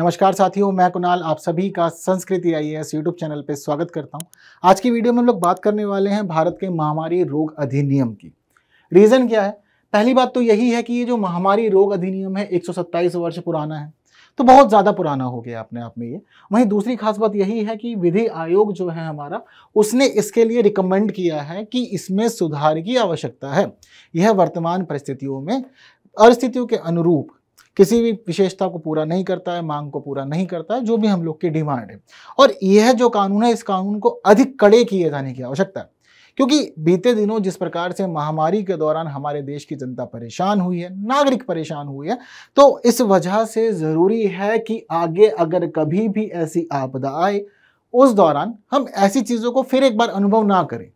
नमस्कार साथियों मैं कुणाल आप सभी का संस्कृति आई एस यूट्यूब चैनल पर स्वागत करता हूं आज की वीडियो में हम लोग बात करने वाले हैं भारत के महामारी रोग अधिनियम की रीज़न क्या है पहली बात तो यही है कि ये जो महामारी रोग अधिनियम है एक वर्ष पुराना है तो बहुत ज़्यादा पुराना हो गया अपने आप में ये वहीं दूसरी खास बात यही है कि विधि आयोग जो है हमारा उसने इसके लिए रिकमेंड किया है कि इसमें सुधार की आवश्यकता है यह वर्तमान परिस्थितियों में परिस्थितियों के अनुरूप किसी भी विशेषता को पूरा नहीं करता है मांग को पूरा नहीं करता है जो भी हम लोग की डिमांड है और यह जो कानून है इस कानून को अधिक कड़े किए जाने की आवश्यकता है क्योंकि बीते दिनों जिस प्रकार से महामारी के दौरान हमारे देश की जनता परेशान हुई है नागरिक परेशान हुई है तो इस वजह से ज़रूरी है कि आगे अगर कभी भी ऐसी आपदा आए उस दौरान हम ऐसी चीज़ों को फिर एक बार अनुभव ना करें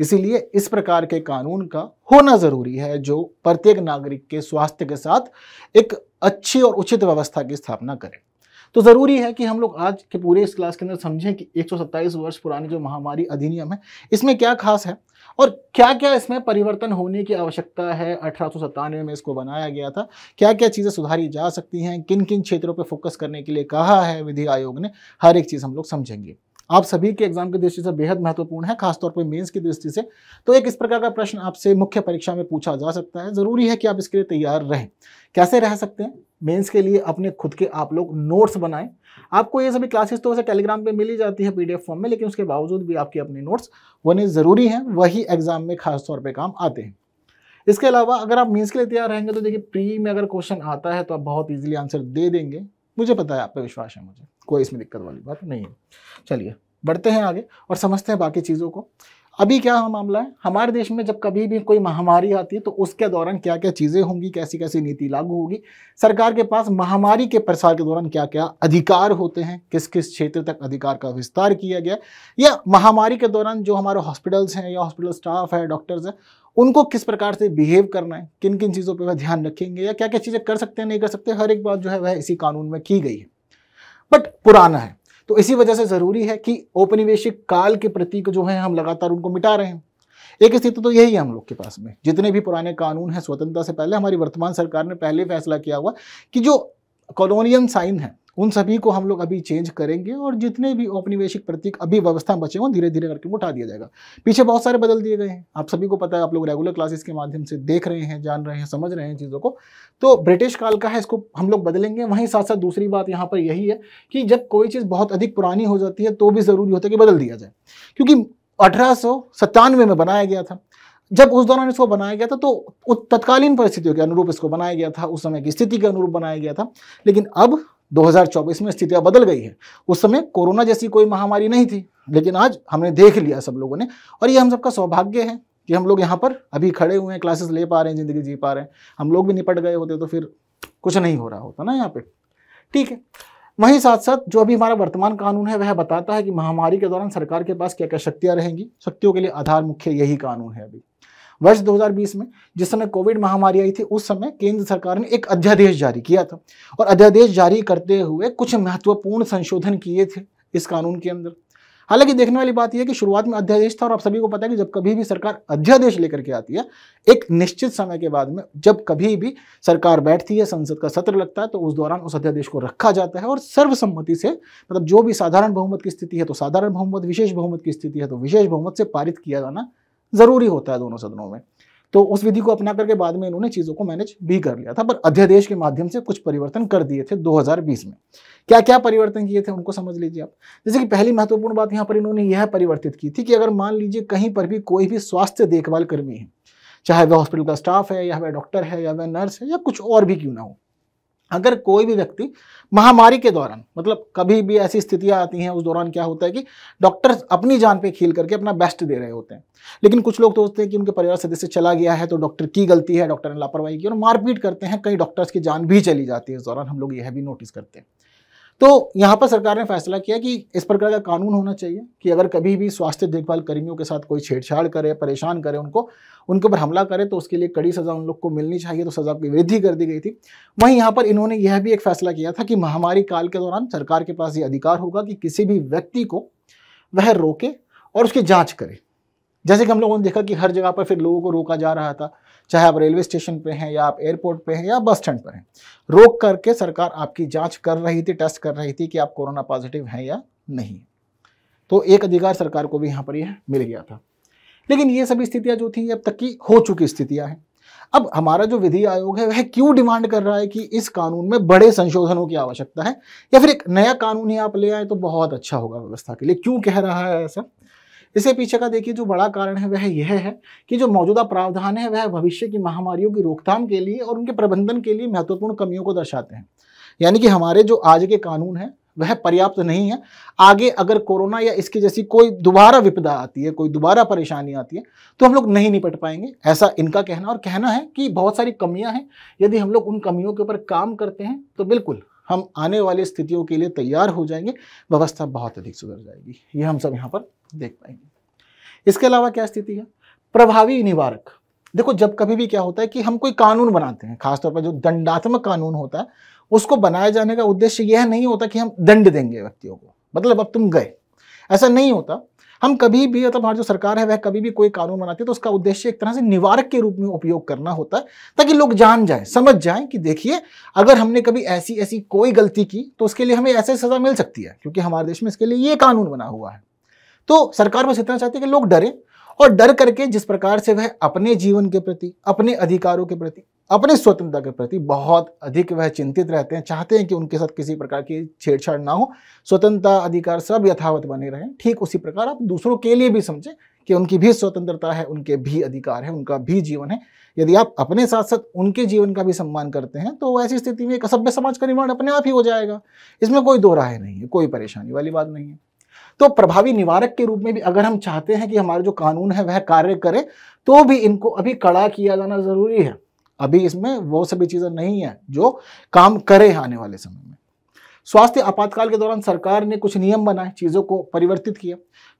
इसीलिए इस प्रकार के कानून का होना ज़रूरी है जो प्रत्येक नागरिक के स्वास्थ्य के साथ एक अच्छी और उचित व्यवस्था की स्थापना करे तो ज़रूरी है कि हम लोग आज के पूरे इस क्लास के अंदर समझें कि 127 वर्ष पुरानी जो महामारी अधिनियम है इसमें क्या खास है और क्या क्या इसमें परिवर्तन होने की आवश्यकता है अठारह में इसको बनाया गया था क्या क्या चीज़ें सुधारी जा सकती हैं किन किन क्षेत्रों पर फोकस करने के लिए कहा है विधि आयोग ने हर एक चीज़ हम लोग समझेंगे आप सभी के एग्जाम की दृष्टि से बेहद महत्वपूर्ण है खासतौर पर मेंस की दृष्टि से तो एक इस प्रकार का प्रश्न आपसे मुख्य परीक्षा में पूछा जा सकता है ज़रूरी है कि आप इसके लिए तैयार रहें कैसे रह सकते हैं मेंस के लिए अपने खुद के आप लोग नोट्स बनाएं आपको ये सभी क्लासेस तो वैसे टेलीग्राम पे मिली जाती है पीडीएफ फॉर्म में लेकिन उसके बावजूद भी आपके अपने नोट्स होने ज़रूरी हैं वही एग्जाम में खास तौर पे काम आते हैं इसके अलावा अगर आप मेंस के लिए तैयार रहेंगे तो देखिए प्री में अगर क्वेश्चन आता है तो आप बहुत ईजिली आंसर दे देंगे मुझे पता है आप पे विश्वास है मुझे कोई इसमें दिक्कत वाली बात नहीं है चलिए बढ़ते हैं आगे और समझते हैं बाकी चीज़ों को अभी क्या मामला है हमारे देश में जब कभी भी कोई महामारी आती है तो उसके दौरान क्या क्या चीज़ें होंगी कैसी कैसी नीति लागू होगी सरकार के पास महामारी के प्रसार के दौरान क्या क्या अधिकार होते हैं किस किस क्षेत्र तक अधिकार का विस्तार किया गया या महामारी के दौरान जो हमारे हॉस्पिटल्स हैं या हॉस्पिटल स्टाफ है डॉक्टर्स हैं उनको किस प्रकार से बिहेव करना है किन किन चीज़ों पर वह ध्यान रखेंगे या क्या क्या चीज़ें कर सकते हैं नहीं कर सकते हर एक बात जो है वह इसी कानून में की गई है बट पुराना है तो इसी वजह से ज़रूरी है कि औपनिवेशिक काल के प्रतीक जो है हम लगातार उनको मिटा रहे हैं एक स्थिति तो यही है हम लोग के पास में जितने भी पुराने कानून हैं स्वतंत्रता से पहले हमारी वर्तमान सरकार ने पहले फैसला किया हुआ कि जो कॉलोनियन साइन है उन सभी को हम लोग अभी चेंज करेंगे और जितने भी औपनिवेशिक प्रतीक अभी व्यवस्था बचे हों धीरे धीरे करके उठा दिया जाएगा पीछे बहुत सारे बदल दिए गए हैं आप सभी को पता है आप लोग रेगुलर क्लासेस के माध्यम से देख रहे हैं जान रहे हैं समझ रहे हैं चीज़ों को तो ब्रिटिश काल का है इसको हम लोग बदलेंगे वहीं साथ साथ दूसरी बात यहाँ पर यही है कि जब कोई चीज़ बहुत अधिक पुरानी हो जाती है तो भी ज़रूरी होता है कि बदल दिया जाए क्योंकि अठारह में बनाया गया था जब उस दौरान इसको बनाया गया था तो तत्कालीन परिस्थितियों के अनुरूप इसको बनाया गया था उस समय की स्थिति के अनुरूप बनाया गया था लेकिन अब 2024 में स्थितियां बदल गई है उस समय कोरोना जैसी कोई महामारी नहीं थी लेकिन आज हमने देख लिया सब लोगों ने और ये हम सबका सौभाग्य है कि हम लोग यहाँ पर अभी खड़े हुए हैं क्लासेस ले पा रहे हैं ज़िंदगी जी पा रहे हैं हम लोग भी निपट गए होते तो फिर कुछ नहीं हो रहा होता ना यहाँ पे ठीक है वहीं साथ साथ जो अभी हमारा वर्तमान कानून है वह बताता है कि महामारी के दौरान सरकार के पास क्या क्या शक्तियाँ रहेंगी शक्तियों के लिए आधार मुख्य यही कानून है अभी वर्ष 2020 में जिस समय कोविड महामारी आई थी उस समय केंद्र सरकार ने एक अध्यादेश जारी किया था और अध्यादेश जारी करते हुए कुछ महत्वपूर्ण संशोधन किए थे इस कानून के अंदर हालांकि देखने वाली बात यह कि शुरुआत में अध्यादेश था और आप सभी को पता है कि जब कभी भी सरकार अध्यादेश लेकर के आती है एक निश्चित समय के बाद में जब कभी भी सरकार बैठती है संसद का सत्र लगता है तो उस दौरान उस अध्यादेश को रखा जाता है और सर्वसम्मति से मतलब जो भी साधारण बहुमत की स्थिति है तो साधारण बहुमत विशेष बहुमत की स्थिति है तो विशेष बहुमत से पारित किया जाना ज़रूरी होता है दोनों सदनों में तो उस विधि को अपना करके बाद में इन्होंने चीज़ों को मैनेज भी कर लिया था पर अध्यादेश के माध्यम से कुछ परिवर्तन कर दिए थे 2020 में क्या क्या परिवर्तन किए थे उनको समझ लीजिए आप जैसे कि पहली महत्वपूर्ण बात यहाँ पर इन्होंने यह परिवर्तित की थी कि अगर मान लीजिए कहीं पर भी कोई भी स्वास्थ्य देखभाल कर्मी है चाहे वह हॉस्पिटल का स्टाफ है या वह डॉक्टर है या वह नर्स है या कुछ और भी क्यों ना हो अगर कोई भी व्यक्ति महामारी के दौरान मतलब कभी भी ऐसी स्थितियां आती हैं उस दौरान क्या होता है कि डॉक्टर्स अपनी जान पे खील करके अपना बेस्ट दे रहे होते हैं लेकिन कुछ लोग तो सोचते हैं कि उनके परिवार सदस्य चला गया है तो डॉक्टर की गलती है डॉक्टर ने लापरवाही की और मारपीट करते हैं कई डॉक्टर्स की जान भी चली जाती है इस दौरान हम लोग यह भी नोटिस करते हैं तो यहाँ पर सरकार ने फैसला किया कि इस प्रकार का कानून होना चाहिए कि अगर कभी भी स्वास्थ्य देखभाल कर्मियों के साथ कोई छेड़छाड़ करे परेशान करे उनको उनके ऊपर हमला करे तो उसके लिए कड़ी सज़ा उन लोग को मिलनी चाहिए तो सज़ा की वृद्धि कर दी गई थी वहीं यहाँ पर इन्होंने यह भी एक फैसला किया था कि महामारी काल के दौरान सरकार के पास ये अधिकार होगा कि किसी भी व्यक्ति को वह रोके और उसकी जाँच करे जैसे कि हम लोगों ने देखा कि हर जगह पर फिर लोगों को रोका जा रहा था चाहे आप रेलवे स्टेशन पे हैं या आप एयरपोर्ट पे हैं या बस स्टैंड पर हैं रोक करके सरकार आपकी जांच कर रही थी टेस्ट कर रही थी कि आप कोरोना पॉजिटिव हैं या नहीं तो एक अधिकार सरकार को भी यहाँ पर यह मिल गया था लेकिन ये सभी स्थितियाँ जो थी अब तक की हो चुकी स्थितियाँ हैं अब हमारा जो विधि आयोग है वह क्यों डिमांड कर रहा है कि इस कानून में बड़े संशोधनों की आवश्यकता है या फिर एक नया कानून ही आप ले आए तो बहुत अच्छा होगा व्यवस्था के लिए क्यों कह रहा है ऐसा इसके पीछे का देखिए जो बड़ा कारण है वह यह है कि जो मौजूदा प्रावधान है वह भविष्य की महामारियों की रोकथाम के लिए और उनके प्रबंधन के लिए महत्वपूर्ण कमियों को दर्शाते हैं यानी कि हमारे जो आज के कानून हैं वह पर्याप्त नहीं है आगे अगर कोरोना या इसकी जैसी कोई दोबारा विपदा आती है कोई दोबारा परेशानी आती है तो हम लोग नहीं निपट पाएंगे ऐसा इनका कहना और कहना है कि बहुत सारी कमियां हैं यदि हम लोग उन कमियों के ऊपर काम करते हैं तो बिल्कुल हम आने वाली स्थितियों के लिए तैयार हो जाएंगे व्यवस्था बहुत अधिक सुधर जाएगी ये हम सब यहाँ पर देख पाएंगे इसके अलावा क्या स्थिति है प्रभावी निवारक देखो जब कभी भी क्या होता है कि हम कोई कानून बनाते हैं खासतौर पर जो दंडात्मक कानून होता है उसको बनाए जाने का उद्देश्य यह नहीं होता कि हम दंड देंगे व्यक्तियों को मतलब अब तुम गए ऐसा नहीं होता हम कभी भी मतलब हमारी जो सरकार है वह कभी भी कोई कानून बनाती है तो उसका उद्देश्य एक तरह से निवारक के रूप में उपयोग करना होता है ताकि लोग जान जाए समझ जाए कि देखिए अगर हमने कभी ऐसी ऐसी कोई गलती की तो उसके लिए हमें ऐसे सज़ा मिल सकती है क्योंकि हमारे देश में इसके लिए ये कानून बना हुआ है तो सरकार बस इतना चाहती है कि लोग डरें और डर करके जिस प्रकार से वह अपने जीवन के प्रति अपने अधिकारों के प्रति अपने स्वतंत्रता के प्रति बहुत अधिक वह चिंतित रहते हैं चाहते हैं कि उनके साथ किसी प्रकार की छेड़छाड़ ना हो स्वतंत्रता अधिकार सब यथावत बने रहें ठीक उसी प्रकार आप दूसरों के लिए भी समझें कि उनकी भी स्वतंत्रता है उनके भी अधिकार है उनका भी जीवन है यदि आप अपने साथ साथ उनके जीवन का भी सम्मान करते हैं तो ऐसी स्थिति में एक असभ्य समाज का निर्माण अपने आप ही हो जाएगा इसमें कोई दो राय नहीं है कोई परेशानी वाली बात नहीं है तो प्रभावी निवारक के रूप में भी अगर हम चाहते हैं कि हमारा जो कानून है वह कार्य करे तो भी इनको अभी कड़ा किया जाना ज़रूरी है अभी इसमें वो सभी चीज़ें नहीं है जो काम करे आने वाले समय में स्वास्थ्य आपातकाल के दौरान सरकार ने कुछ नियम बनाए चीज़ों को परिवर्तित किया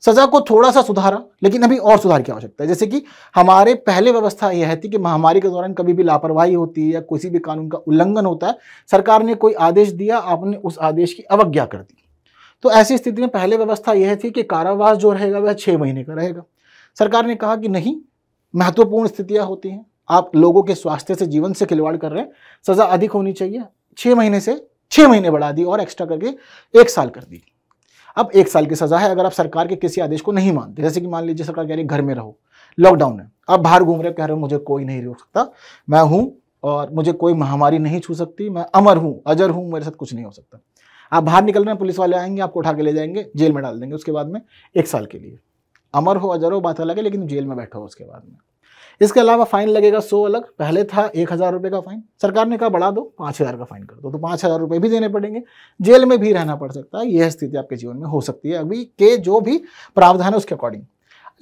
सजा को थोड़ा सा सुधारा लेकिन अभी और सुधार की आवश्यकता है जैसे कि हमारे पहले व्यवस्था यह थी कि महामारी के दौरान कभी भी लापरवाही होती है या किसी भी कानून का उल्लंघन होता है सरकार ने कोई आदेश दिया आपने उस आदेश की अवज्ञा कर दी तो ऐसी स्थिति में पहले व्यवस्था यह थी कि कारावास जो रहेगा वह छः महीने का रहेगा सरकार ने कहा कि नहीं महत्वपूर्ण स्थितियाँ होती हैं आप लोगों के स्वास्थ्य से जीवन से खिलवाड़ कर रहे हैं सज़ा अधिक होनी चाहिए छः महीने से छः महीने बढ़ा दी और एक्स्ट्रा करके एक साल कर दी अब एक साल की सज़ा है अगर आप सरकार के किसी आदेश को नहीं मानते जैसे कि मान लीजिए सरकार कह रही घर में रहो लॉकडाउन है आप बाहर घूम रहे कह रहे हो मुझे कोई नहीं रोक सकता मैं हूँ और मुझे कोई महामारी नहीं छू सकती मैं अमर हूँ अजर हूँ मेरे साथ कुछ नहीं हो सकता आप बाहर निकल रहे हैं पुलिस वाले आएंगे आपको उठा के ले जाएंगे जेल में डाल देंगे उसके बाद में एक साल के लिए अमर हो अजर हो बात अलग है लेकिन जेल में बैठो उसके बाद में इसके अलावा फाइन लगेगा सो अलग पहले था एक हज़ार रुपये का फाइन सरकार ने कहा बढ़ा दो पाँच हज़ार का फाइन कर दो तो पाँच हज़ार रुपये भी देने पड़ेंगे जेल में भी रहना पड़ सकता है यह स्थिति आपके जीवन में हो सकती है अभी के जो भी प्रावधान है उसके अकॉर्डिंग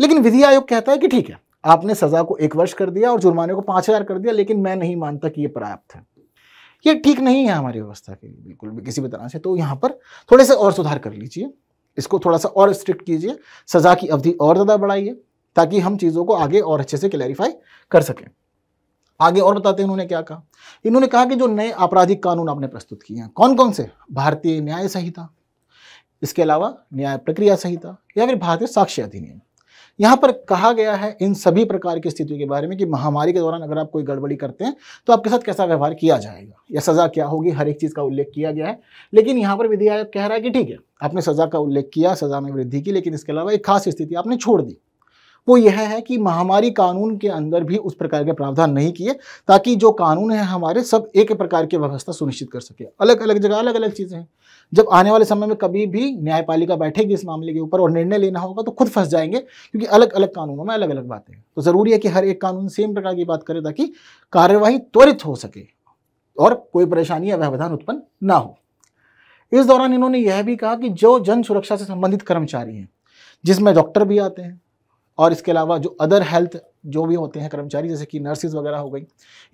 लेकिन विधि आयोग कहता है कि ठीक है आपने सज़ा को एक वर्ष कर दिया और जुर्माने को पाँच हज़ार कर दिया लेकिन मैं नहीं मानता कि ये पर्याप्त है ये ठीक नहीं है हमारी व्यवस्था के लिए बिल्कुल भी किसी भी तरह से तो यहाँ पर थोड़े से और सुधार कर लीजिए इसको थोड़ा सा और स्ट्रिक्ट कीजिए सज़ा की अवधि और ज़्यादा बढ़ाइए ताकि हम चीज़ों को आगे और अच्छे से क्लैरिफाई कर सकें आगे और बताते हैं उन्होंने क्या कहा इन्होंने कहा कि जो नए आपराधिक कानून आपने प्रस्तुत किए हैं कौन कौन से भारतीय न्याय संहिता इसके अलावा न्याय प्रक्रिया संहिता या फिर भारतीय साक्ष्य अधिनियम यहाँ पर कहा गया है इन सभी प्रकार की स्थितियों के बारे में कि महामारी के दौरान अगर आप कोई गड़बड़ी करते हैं तो आपके साथ कैसा व्यवहार किया जाएगा या सज़ा क्या होगी हर एक चीज़ का उल्लेख किया गया है लेकिन यहाँ पर विधि आयोग कह रहा है कि ठीक है आपने सज़ा का उल्लेख किया सज़ा में वृद्धि की लेकिन इसके अलावा एक खास स्थिति आपने छोड़ दी वो यह है कि महामारी कानून के अंदर भी उस प्रकार के प्रावधान नहीं किए ताकि जो कानून है हमारे सब एक प्रकार की व्यवस्था सुनिश्चित कर सके अलग अलग जगह अलग अलग चीज़ें हैं जब आने वाले समय में कभी भी न्यायपालिका बैठेगी इस मामले के ऊपर और निर्णय लेना होगा तो खुद फंस जाएंगे क्योंकि अलग अलग कानूनों में अलग अलग बातें हैं तो ज़रूरी है कि हर एक कानून सेम प्रकार की बात करे ताकि कार्यवाही त्वरित हो सके और कोई परेशानी या व्यवधान उत्पन्न ना हो इस दौरान इन्होंने यह भी कहा कि जो जन सुरक्षा से संबंधित कर्मचारी हैं जिसमें डॉक्टर भी आते हैं और इसके अलावा जो अदर हेल्थ जो भी होते हैं कर्मचारी जैसे कि नर्सेज वगैरह हो गई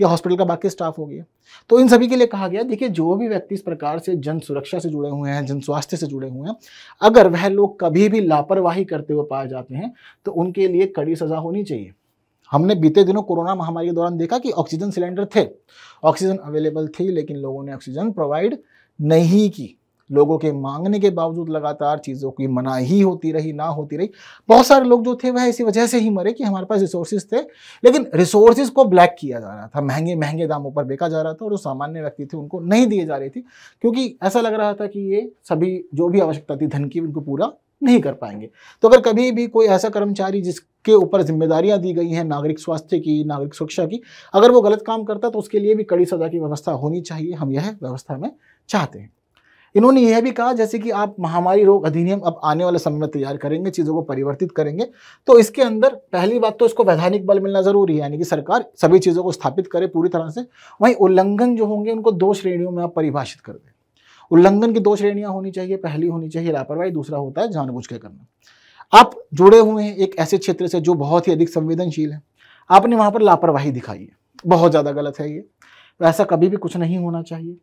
या हॉस्पिटल का बाकी स्टाफ हो गया तो इन सभी के लिए कहा गया देखिए जो भी व्यक्ति इस प्रकार से जन सुरक्षा से जुड़े हुए हैं जन स्वास्थ्य से जुड़े हुए हैं अगर वह लोग कभी भी लापरवाही करते हुए पाए जाते हैं तो उनके लिए कड़ी सज़ा होनी चाहिए हमने बीते दिनों कोरोना महामारी के दौरान देखा कि ऑक्सीजन सिलेंडर थे ऑक्सीजन अवेलेबल थी लेकिन लोगों ने ऑक्सीजन प्रोवाइड नहीं की लोगों के मांगने के बावजूद लगातार चीज़ों की मनाही होती रही ना होती रही बहुत सारे लोग जो थे वह इसी वजह से ही मरे कि हमारे पास रिसोर्सेज थे लेकिन रिसोर्सेज को ब्लैक किया जा रहा था महंगे महंगे दामों पर बेचा जा रहा था और जो सामान्य व्यक्ति थे उनको नहीं दिए जा रही थी क्योंकि ऐसा लग रहा था कि ये सभी जो भी आवश्यकता थी धन की उनको पूरा नहीं कर पाएंगे तो अगर कभी भी कोई ऐसा कर्मचारी जिसके ऊपर जिम्मेदारियां दी गई हैं नागरिक स्वास्थ्य की नागरिक सुरक्षा की अगर वो गलत काम करता तो उसके लिए भी कड़ी सजा की व्यवस्था होनी चाहिए हम यह व्यवस्था में चाहते हैं इन्होंने यह भी कहा जैसे कि आप महामारी रोग अधिनियम अब आने वाले समय में तैयार करेंगे चीज़ों को परिवर्तित करेंगे तो इसके अंदर पहली बात तो इसको वैधानिक बल मिलना जरूरी है यानी कि सरकार सभी चीज़ों को स्थापित करे पूरी तरह से वहीं उल्लंघन जो होंगे उनको दो श्रेणियों में आप परिभाषित कर दें उल्लंघन की दो श्रेणियाँ होनी चाहिए पहली होनी चाहिए लापरवाही दूसरा होता है जानबूझ के करना आप जुड़े हुए हैं एक ऐसे क्षेत्र से जो बहुत ही अधिक संवेदनशील है आपने वहाँ पर लापरवाही दिखाई है बहुत ज़्यादा गलत है ये वैसा कभी भी कुछ नहीं होना चाहिए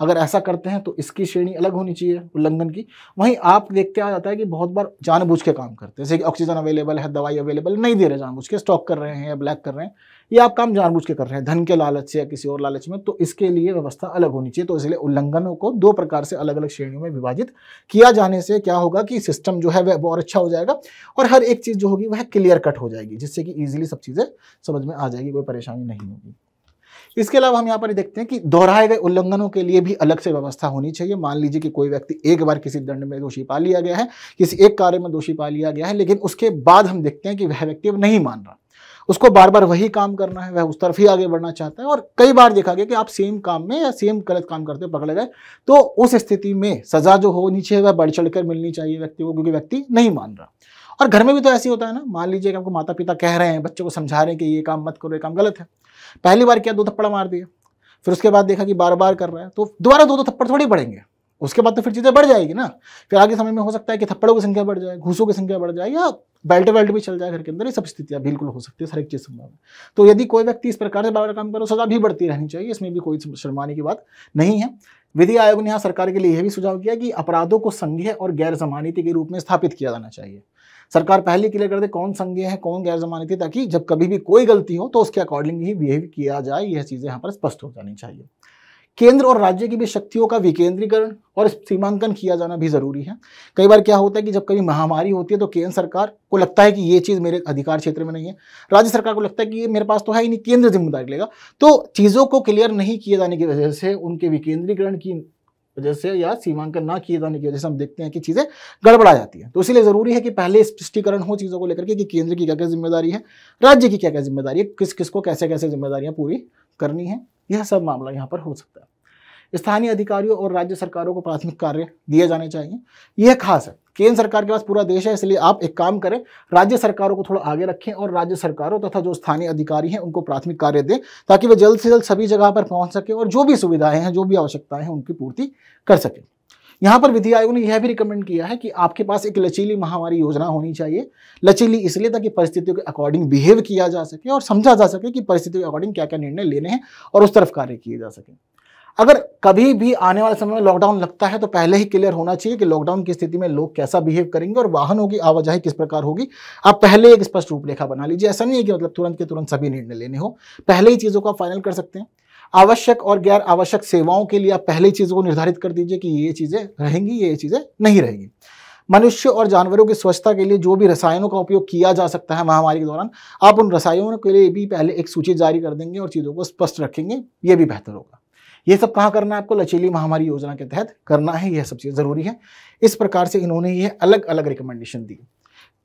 अगर ऐसा करते हैं तो इसकी श्रेणी अलग होनी चाहिए उल्लंघन की वहीं आप देखते आ जाता है कि बहुत बार जानबूझ के काम करते हैं जैसे कि ऑक्सीजन अवेलेबल है दवाई अवेलेबल नहीं दे रहे जानबूझ के स्टॉक कर रहे हैं या ब्लैक कर रहे हैं ये आप काम जानबूझ के कर रहे हैं धन के लालच से या किसी और लालच में तो इसके लिए व्यवस्था अलग होनी चाहिए तो इसलिए उल्लंघनों को दो प्रकार से अलग अलग श्रेणियों में विभाजित किया जाने से क्या होगा कि सिस्टम जो है वह और अच्छा हो जाएगा और हर एक चीज़ जो होगी वह क्लियर कट हो जाएगी जिससे कि ईजिली सब चीज़ें समझ में आ जाएगी कोई परेशानी नहीं होगी इसके अलावा हम यहाँ पर देखते हैं कि दोहराए गए उल्लंघनों के लिए भी अलग से व्यवस्था होनी चाहिए मान लीजिए कि कोई व्यक्ति एक बार किसी दंड में दोषी पा लिया गया है किसी एक कार्य में दोषी पा लिया गया है लेकिन उसके बाद हम देखते हैं कि वह व्यक्ति अब नहीं मान रहा उसको बार बार वही काम करना है वह उस तरफ ही आगे बढ़ना चाहता है और कई बार देखा गया कि आप सेम काम में या सेम गलत काम करते पकड़े गए तो उस स्थिति में सज़ा जो होनी चाहिए वह बढ़ चढ़ कर मिलनी चाहिए व्यक्ति को क्योंकि व्यक्ति नहीं मान रहा और घर में भी तो ऐसे होता है ना मान लीजिए कि आपको माता पिता कह रहे हैं बच्चों को समझा रहे हैं कि ये काम मत करो ये काम गलत है पहली बार किया दो थप्पड़ मार दिया फिर उसके बाद देखा कि बार बार कर रहा है तो दोबारा दो दो थप्पड़ थोड़ी बढ़ेंगे उसके बाद तो फिर चीज़ें बढ़ जाएगी ना फिर आगे समय में हो सकता है कि थप्पड़ों की संख्या बढ़ जाए घूसों की संख्या बढ़ जाए या बेल्ट वेल्ट भी चल जाए घर के अंदर ये सब स्थितियाँ बिल्कुल हो सकती है हर एक चीज़ संभव है तो यदि कोई व्यक्ति इस प्रकार से बार काम करो तो सजा भी बढ़ती रहनी चाहिए इसमें भी कोई शर्माने की बात नहीं है विधि आयोग ने यहाँ सरकार के लिए यह भी सुझाव किया कि अपराधों को संघीय और गैर जमानती के रूप में स्थापित किया जाना चाहिए सरकार पहले क्लियर कर दे कौन संज्ञे है कौन गैर जमानती ताकि जब कभी भी कोई गलती हो तो उसके अकॉर्डिंग ही बिहेव किया जाए यह चीज़ें यहाँ पर स्पष्ट हो जानी चाहिए केंद्र और राज्य की भी शक्तियों का विकेंद्रीकरण और सीमांकन किया जाना भी जरूरी है कई बार क्या होता है कि जब कभी महामारी होती है तो केंद्र सरकार को लगता है कि ये चीज़ मेरे अधिकार क्षेत्र में नहीं है राज्य सरकार को लगता है कि ये मेरे पास तो है ही नहीं केंद्र जिम्मेदारी लेगा तो चीज़ों को क्लियर नहीं किए जाने की वजह से उनके विकेंद्रीकरण की वजह से या सीमांकन ना किए जाने की वजह से हम देखते हैं कि चीज़ें गड़बड़ा जाती है तो इसीलिए ज़रूरी है कि पहले स्पष्टीकरण हो चीज़ों को लेकर के कि केंद्र की क्या क्या जिम्मेदारी है राज्य की क्या क्या जिम्मेदारी है किस किस को कैसे कैसे जिम्मेदारियाँ पूरी करनी है यह सब मामला यहाँ पर हो सकता है स्थानीय अधिकारियों और राज्य सरकारों को प्राथमिक कार्य दिए जाने चाहिए यह खास है केंद्र सरकार के पास पूरा देश है इसलिए आप एक काम करें राज्य सरकारों को थोड़ा आगे रखें और राज्य सरकारों तथा जो स्थानीय अधिकारी हैं उनको प्राथमिक कार्य दें ताकि वे जल्द से जल्द सभी जगह पर पहुंच सकें और जो भी सुविधाएं हैं जो भी आवश्यकताएं हैं उनकी पूर्ति कर सकें यहाँ पर विधि आयोग ने यह भी रिकमेंड किया है कि आपके पास एक लचीली महामारी योजना होनी चाहिए लचीली इसलिए ताकि परिस्थितियों के अकॉर्डिंग बिहेव किया जा सके और समझा जा सके कि परिस्थितियों के अकॉर्डिंग क्या क्या निर्णय लेने हैं और उस तरफ कार्य किए जा सकें अगर कभी भी आने वाले समय में लॉकडाउन लगता है तो पहले ही क्लियर होना चाहिए कि लॉकडाउन की स्थिति में लोग कैसा बिहेव करेंगे और वाहनों की आवाजाही किस प्रकार होगी आप पहले एक स्पष्ट रूपरेखा बना लीजिए ऐसा नहीं है कि मतलब तुरंत के तुरंत सभी निर्णय लेने हो पहले ही चीज़ों को आप फाइनल कर सकते हैं आवश्यक और गैर आवश्यक सेवाओं के लिए आप पहले ही चीज़ों को निर्धारित कर दीजिए कि ये चीज़ें रहेंगी ये चीज़ें नहीं रहेंगी मनुष्य और जानवरों की स्वच्छता के लिए जो भी रसायनों का उपयोग किया जा सकता है महामारी के दौरान आप उन रसायनों के लिए भी पहले एक सूची जारी कर देंगे और चीज़ों को स्पष्ट रखेंगे ये भी बेहतर होगा ये सब कहाँ करना है आपको लचीली महामारी योजना के तहत करना है यह सब चीज़ ज़रूरी है इस प्रकार से इन्होंने ये अलग अलग रिकमेंडेशन दी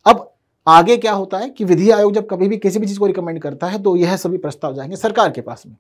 अब आगे क्या होता है कि विधि आयोग जब कभी भी किसी भी चीज़ को रिकमेंड करता है तो यह सभी प्रस्ताव जाएंगे सरकार के पास में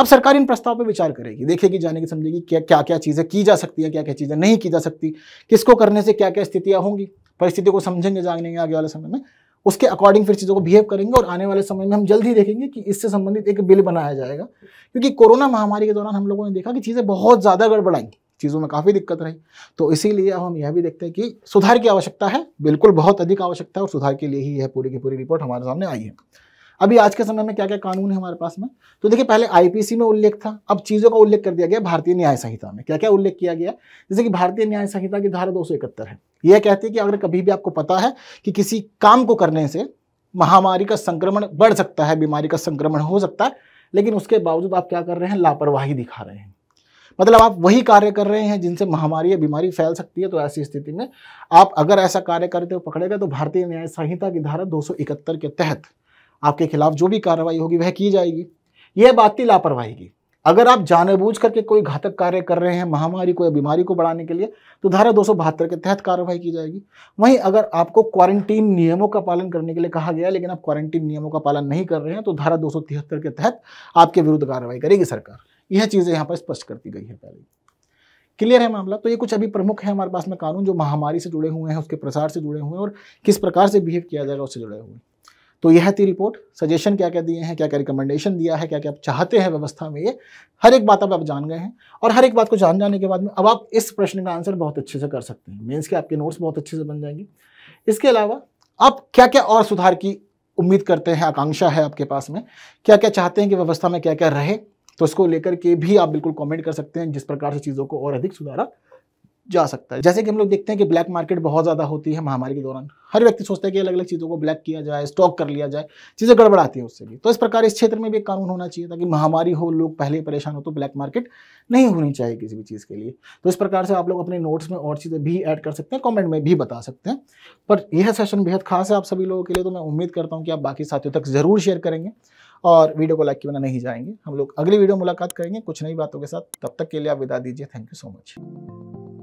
अब सरकार इन प्रस्ताव पर विचार करेगी देखेगी जानेगी समझेगी क्या क्या क्या चीज़ें की जा सकती है क्या क्या चीज़ें नहीं की जा सकती किसको करने से क्या क्या स्थितियाँ होंगी परिस्थितियों को समझेंगे जानेंगे आगे वाले समय में उसके अकॉर्डिंग फिर चीज़ों को बिहेव करेंगे और आने वाले समय में हम जल्द ही देखेंगे कि इससे संबंधित एक बिल बनाया जाएगा क्योंकि कोरोना महामारी के दौरान हम लोगों ने देखा कि चीज़ें बहुत ज़्यादा गड़बड़ाई चीज़ों में काफ़ी दिक्कत रही तो इसीलिए अब हम यह भी देखते हैं कि सुधार की आवश्यकता है बिल्कुल बहुत अधिक आवश्यकता है और सुधार के लिए ही यह पूरी की पूरी रिपोर्ट हमारे सामने आई है अभी आज के समय में क्या क्या कानून है हमारे पास में तो देखिए पहले आईपीसी में उल्लेख था अब चीज़ों का उल्लेख कर दिया गया भारतीय न्याय संहिता में क्या क्या उल्लेख किया गया जैसे कि भारतीय न्याय संहिता की धारा दो है यह कहती है कि अगर कभी भी आपको पता है कि किसी काम को करने से महामारी का संक्रमण बढ़ सकता है बीमारी का संक्रमण हो सकता है लेकिन उसके बावजूद आप क्या कर रहे हैं लापरवाही दिखा रहे हैं मतलब आप वही कार्य कर रहे हैं जिनसे महामारी या बीमारी फैल सकती है तो ऐसी स्थिति में आप अगर ऐसा कार्य करते हो पकड़ेगा तो भारतीय न्याय संहिता की धारा 271 के तहत आपके खिलाफ जो भी कार्रवाई होगी वह की जाएगी यह बात थी लापरवाही की अगर आप जानबूझ करके कोई घातक कार्य कर रहे हैं महामारी को या बीमारी को बढ़ाने के लिए तो धारा दो के तहत कार्रवाई की जाएगी वहीं अगर आपको क्वारंटीन नियमों का पालन करने के लिए कहा गया लेकिन आप क्वारंटीन नियमों का पालन नहीं कर रहे हैं तो धारा दो के तहत आपके विरुद्ध कार्रवाई करेगी सरकार यह चीज़ें यहाँ पर स्पष्ट करती गई है पहले क्लियर है मामला तो ये कुछ अभी प्रमुख है हमारे पास में कानून जो महामारी से जुड़े हुए हैं उसके प्रसार से जुड़े हुए हैं और किस प्रकार से बिहेव किया जाएगा उससे जुड़े हुए हैं तो यह थी रिपोर्ट सजेशन क्या क्या दिए हैं क्या क्या रिकमेंडेशन दिया है क्या क्या आप चाहते हैं व्यवस्था में ये हर एक बात अब आप जान गए हैं और हर एक बात को जान जाने के बाद में अब आप इस प्रश्न का आंसर बहुत अच्छे से कर सकते हैं मीन्स कि आपके नोट्स बहुत अच्छे से बन जाएंगे इसके अलावा आप क्या क्या और सुधार की उम्मीद करते हैं आकांक्षा है आपके पास में क्या क्या चाहते हैं कि व्यवस्था में क्या क्या रहे तो इसको लेकर के भी आप बिल्कुल कॉमेंट कर सकते हैं जिस प्रकार से चीज़ों को और अधिक सुधारा जा सकता है जैसे कि हम लोग देखते हैं कि ब्लैक मार्केट बहुत ज़्यादा होती है महामारी के दौरान हर व्यक्ति सोचता है कि अलग अलग चीज़ों को ब्लैक किया जाए स्टॉक कर लिया जाए चीज़ें गड़बड़ाती है उससे भी तो इस प्रकार इस क्षेत्र में भी एक कानून होना चाहिए ताकि महामारी हो लोग पहले परेशान हो तो ब्लैक मार्केट नहीं होनी चाहिए किसी भी चीज़ के लिए तो इस प्रकार से आप लोग अपने नोट्स में और चीज़ें भी ऐड कर सकते हैं कॉमेंट में भी बता सकते हैं पर यह सेशन बेहद खास है आप सभी लोगों के लिए तो मैं उम्मीद करता हूँ कि आप बाकी साथियों तक ज़रूर शेयर करेंगे और वीडियो को लाइक के बना नहीं जाएंगे हम लोग अगली वीडियो मुलाकात करेंगे कुछ नई बातों के साथ तब तक के लिए आप विदा दीजिए थैंक यू सो मच